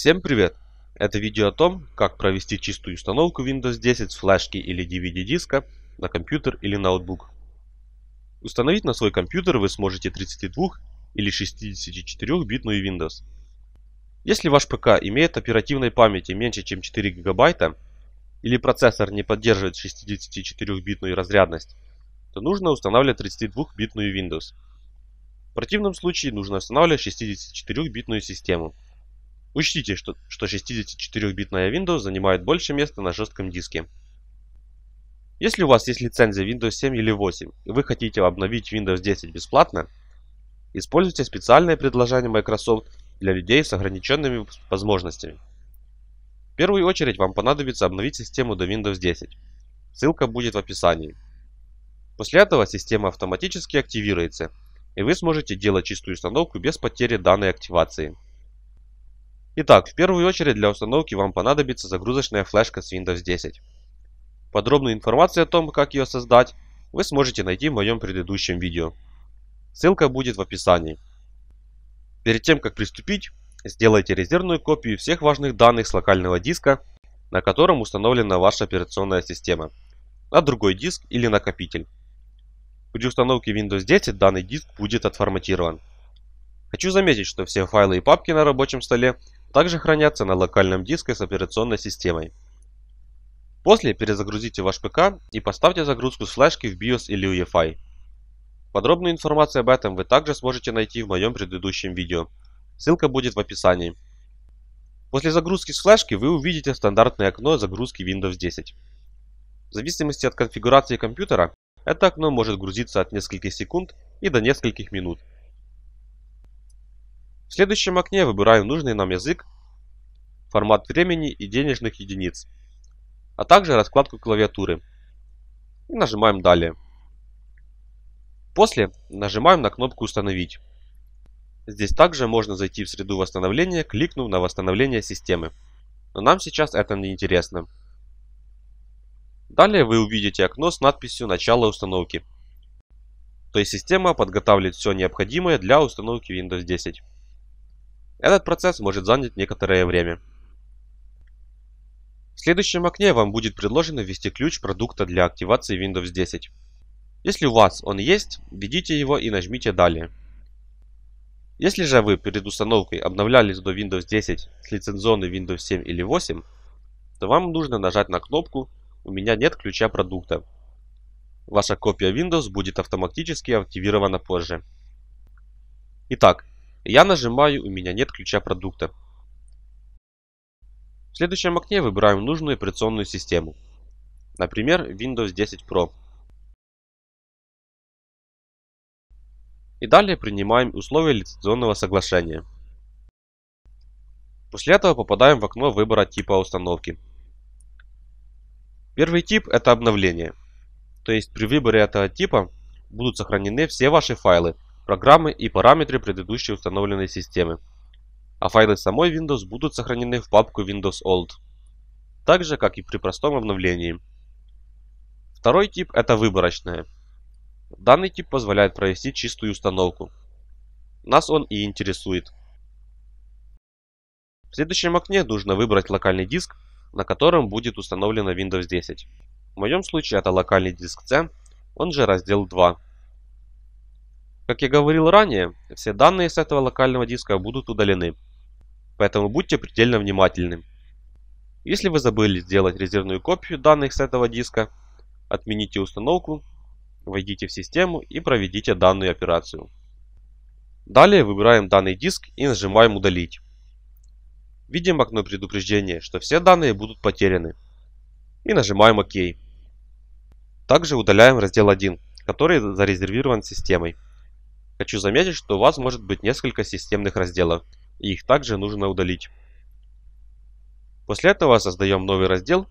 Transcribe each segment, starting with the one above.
Всем привет! Это видео о том, как провести чистую установку Windows 10 с флешки или DVD-диска на компьютер или ноутбук. Установить на свой компьютер вы сможете 32 или 64-битную Windows. Если ваш ПК имеет оперативной памяти меньше чем 4 гигабайта или процессор не поддерживает 64-битную разрядность, то нужно устанавливать 32-битную Windows. В противном случае нужно устанавливать 64-битную систему. Учтите, что, что 64-битная Windows занимает больше места на жестком диске. Если у вас есть лицензия Windows 7 или 8, и вы хотите обновить Windows 10 бесплатно, используйте специальное предложение Microsoft для людей с ограниченными возможностями. В первую очередь вам понадобится обновить систему до Windows 10. Ссылка будет в описании. После этого система автоматически активируется, и вы сможете делать чистую установку без потери данной активации. Итак, в первую очередь для установки вам понадобится загрузочная флешка с Windows 10. Подробную информацию о том, как ее создать, вы сможете найти в моем предыдущем видео. Ссылка будет в описании. Перед тем, как приступить, сделайте резервную копию всех важных данных с локального диска, на котором установлена ваша операционная система, на другой диск или накопитель. При установке Windows 10 данный диск будет отформатирован. Хочу заметить, что все файлы и папки на рабочем столе также хранятся на локальном диске с операционной системой. После перезагрузите ваш ПК и поставьте загрузку с флешки в BIOS или UEFI. Подробную информацию об этом вы также сможете найти в моем предыдущем видео. Ссылка будет в описании. После загрузки с флешки вы увидите стандартное окно загрузки Windows 10. В зависимости от конфигурации компьютера, это окно может грузиться от нескольких секунд и до нескольких минут, в следующем окне выбираем нужный нам язык, формат времени и денежных единиц, а также раскладку клавиатуры. И нажимаем «Далее». После нажимаем на кнопку «Установить». Здесь также можно зайти в среду восстановления, кликнув на восстановление системы. Но нам сейчас это не интересно. Далее вы увидите окно с надписью «Начало установки». То есть система подготавливает все необходимое для установки Windows 10. Этот процесс может занять некоторое время. В следующем окне вам будет предложено ввести ключ продукта для активации Windows 10. Если у вас он есть, введите его и нажмите «Далее». Если же вы перед установкой обновлялись до Windows 10 с лицензионной Windows 7 или 8, то вам нужно нажать на кнопку «У меня нет ключа продукта». Ваша копия Windows будет автоматически активирована позже. Итак, я нажимаю «У меня нет ключа продукта». В следующем окне выбираем нужную операционную систему. Например, Windows 10 Pro. И далее принимаем условия лицензионного соглашения. После этого попадаем в окно выбора типа установки. Первый тип – это обновление. То есть при выборе этого типа будут сохранены все ваши файлы, программы и параметры предыдущей установленной системы, а файлы самой Windows будут сохранены в папку Windows Old, так же, как и при простом обновлении. Второй тип – это выборочное. Данный тип позволяет провести чистую установку. Нас он и интересует. В следующем окне нужно выбрать локальный диск, на котором будет установлена Windows 10. В моем случае это локальный диск C, он же раздел 2. Как я говорил ранее, все данные с этого локального диска будут удалены, поэтому будьте предельно внимательны. Если вы забыли сделать резервную копию данных с этого диска, отмените установку, войдите в систему и проведите данную операцию. Далее выбираем данный диск и нажимаем «Удалить». Видим окно предупреждения, что все данные будут потеряны. И нажимаем «Ок». Также удаляем раздел 1, который зарезервирован системой. Хочу заметить, что у вас может быть несколько системных разделов, и их также нужно удалить. После этого создаем новый раздел,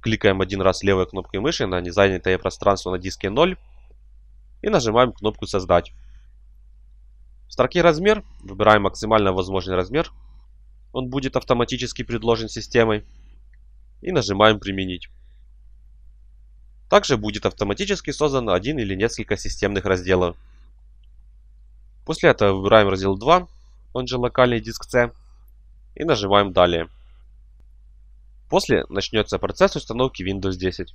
кликаем один раз левой кнопкой мыши на незанятое пространство на диске 0 и нажимаем кнопку «Создать». В строке «Размер» выбираем максимально возможный размер, он будет автоматически предложен системой, и нажимаем «Применить». Также будет автоматически создан один или несколько системных разделов. После этого выбираем раздел 2, он же локальный диск C, и нажимаем «Далее». После начнется процесс установки Windows 10.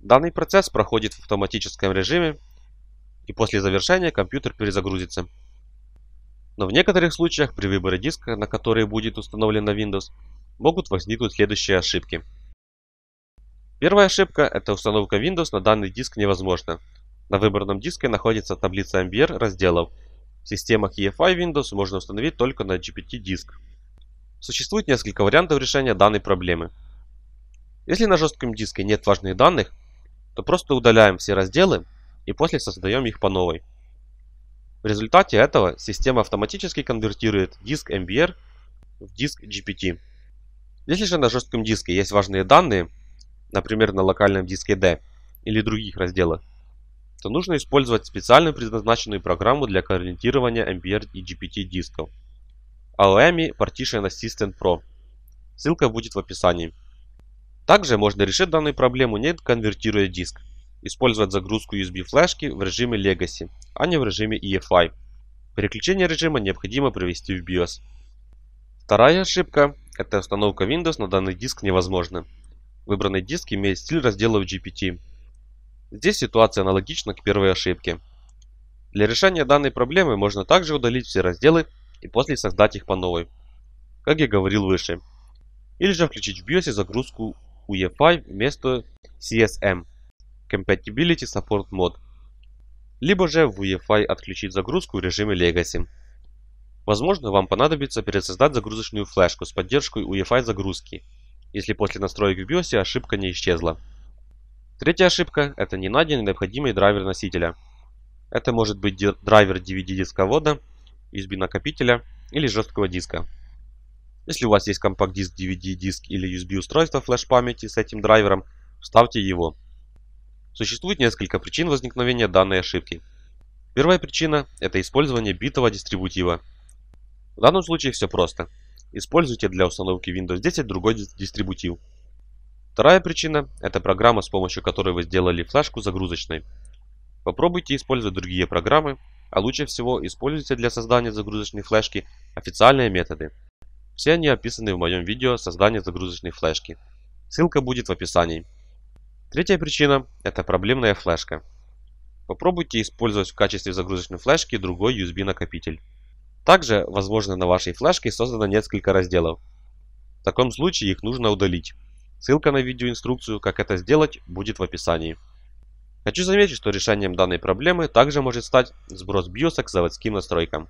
Данный процесс проходит в автоматическом режиме, и после завершения компьютер перезагрузится. Но в некоторых случаях при выборе диска, на который будет установлена Windows, могут возникнуть следующие ошибки. Первая ошибка – это установка Windows на данный диск невозможна, на выбранном диске находится таблица MBR разделов. В системах EFI Windows можно установить только на GPT диск. Существует несколько вариантов решения данной проблемы. Если на жестком диске нет важных данных, то просто удаляем все разделы и после создаем их по новой. В результате этого система автоматически конвертирует диск MBR в диск GPT. Если же на жестком диске есть важные данные, например на локальном диске D или других разделах, то нужно использовать специально предназначенную программу для коррелирования MBR и GPT дисков. AOMI Partition Assistant Pro. Ссылка будет в описании. Также можно решить данную проблему не конвертируя диск. Использовать загрузку USB флешки в режиме Legacy, а не в режиме EFI. Переключение режима необходимо привести в BIOS. Вторая ошибка – это установка Windows на данный диск невозможна. Выбранный диск имеет стиль разделов GPT, Здесь ситуация аналогична к первой ошибке. Для решения данной проблемы можно также удалить все разделы и после создать их по новой, как я говорил выше. Или же включить в BIOS загрузку UEFI вместо CSM эм. Compatibility Support Mode. Либо же в UEFI отключить загрузку в режиме Legacy. Возможно, вам понадобится пересоздать загрузочную флешку с поддержкой UEFI загрузки, если после настроек в BIOS ошибка не исчезла. Третья ошибка – это не найденный необходимый драйвер носителя. Это может быть драйвер DVD-дисковода, USB-накопителя или жесткого диска. Если у вас есть компакт-диск, DVD-диск или USB-устройство флеш-памяти с этим драйвером, вставьте его. Существует несколько причин возникновения данной ошибки. Первая причина – это использование битого дистрибутива. В данном случае все просто. Используйте для установки Windows 10 другой дистрибутив. Вторая причина – это программа, с помощью которой вы сделали флешку загрузочной. Попробуйте использовать другие программы, а лучше всего используйте для создания загрузочной флешки официальные методы. Все они описаны в моем видео «Создание загрузочной флешки». Ссылка будет в описании. Третья причина – это проблемная флешка. Попробуйте использовать в качестве загрузочной флешки другой USB-накопитель. Также, возможно, на вашей флешке создано несколько разделов. В таком случае их нужно удалить. Ссылка на видеоинструкцию, как это сделать, будет в описании. Хочу заметить, что решением данной проблемы также может стать сброс биоса к заводским настройкам.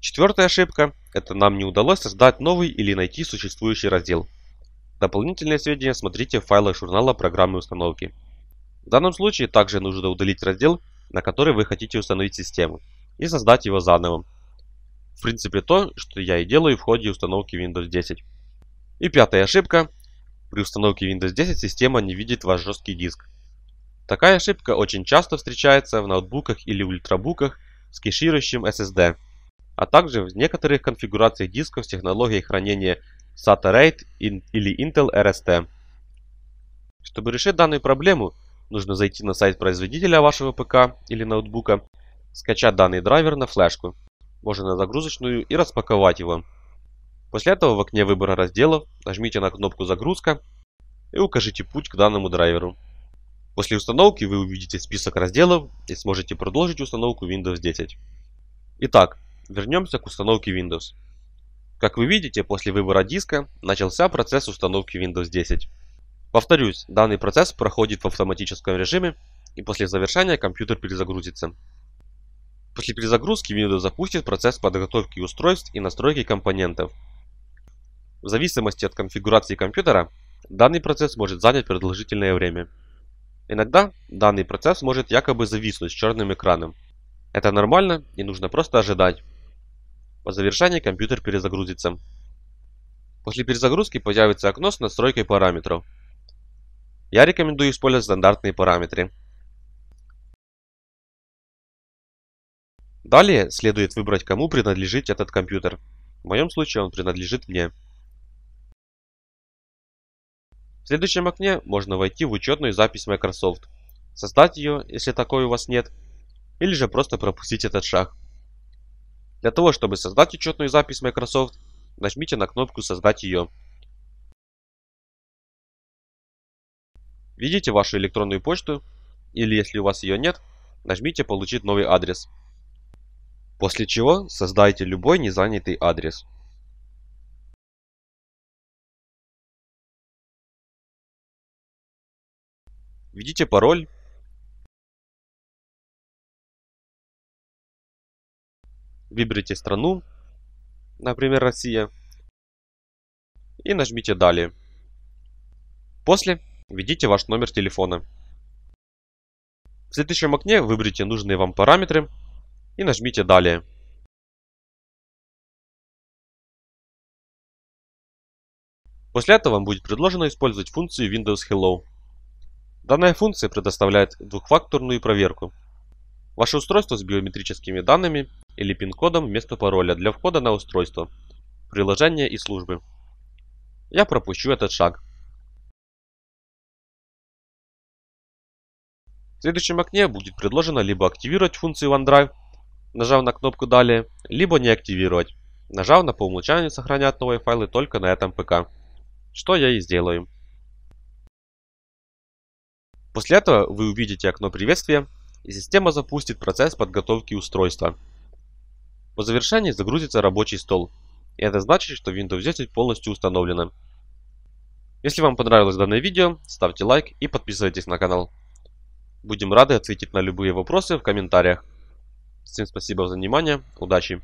Четвертая ошибка – это нам не удалось создать новый или найти существующий раздел. Дополнительные сведения смотрите в файлах журнала программы установки. В данном случае также нужно удалить раздел, на который вы хотите установить систему, и создать его заново. В принципе то, что я и делаю в ходе установки Windows 10. И пятая ошибка при установке Windows 10 система не видит ваш жесткий диск. Такая ошибка очень часто встречается в ноутбуках или ультрабуках с кеширующим SSD, а также в некоторых конфигурациях дисков с технологией хранения SATA RAID или Intel RST. Чтобы решить данную проблему, нужно зайти на сайт производителя вашего ПК или ноутбука, скачать данный драйвер на флешку, можно на загрузочную и распаковать его. После этого в окне выбора разделов нажмите на кнопку «Загрузка» и укажите путь к данному драйверу. После установки вы увидите список разделов и сможете продолжить установку Windows 10. Итак, вернемся к установке Windows. Как вы видите, после выбора диска начался процесс установки Windows 10. Повторюсь, данный процесс проходит в автоматическом режиме и после завершения компьютер перезагрузится. После перезагрузки Windows запустит процесс подготовки устройств и настройки компонентов – в зависимости от конфигурации компьютера, данный процесс может занять продолжительное время. Иногда данный процесс может якобы зависнуть с черным экраном. Это нормально и нужно просто ожидать. По завершении компьютер перезагрузится. После перезагрузки появится окно с настройкой параметров. Я рекомендую использовать стандартные параметры. Далее следует выбрать, кому принадлежит этот компьютер. В моем случае он принадлежит мне. В следующем окне можно войти в учетную запись Microsoft, создать ее, если такой у вас нет, или же просто пропустить этот шаг. Для того, чтобы создать учетную запись Microsoft, нажмите на кнопку «Создать ее». Введите вашу электронную почту, или если у вас ее нет, нажмите «Получить новый адрес». После чего создайте любой незанятый адрес. Введите пароль. Выберите страну, например, Россия. И нажмите «Далее». После введите ваш номер телефона. В следующем окне выберите нужные вам параметры и нажмите «Далее». После этого вам будет предложено использовать функцию Windows Hello. Данная функция предоставляет двухфакторную проверку. Ваше устройство с биометрическими данными или пин-кодом вместо пароля для входа на устройство, приложение и службы. Я пропущу этот шаг. В следующем окне будет предложено либо активировать функцию OneDrive, нажав на кнопку «Далее», либо не активировать, нажав на по умолчанию «Сохранять новые файлы только на этом ПК», что я и сделаю. После этого вы увидите окно приветствия, и система запустит процесс подготовки устройства. По завершении загрузится рабочий стол, и это значит, что Windows 10 полностью установлена. Если вам понравилось данное видео, ставьте лайк и подписывайтесь на канал. Будем рады ответить на любые вопросы в комментариях. Всем спасибо за внимание, удачи!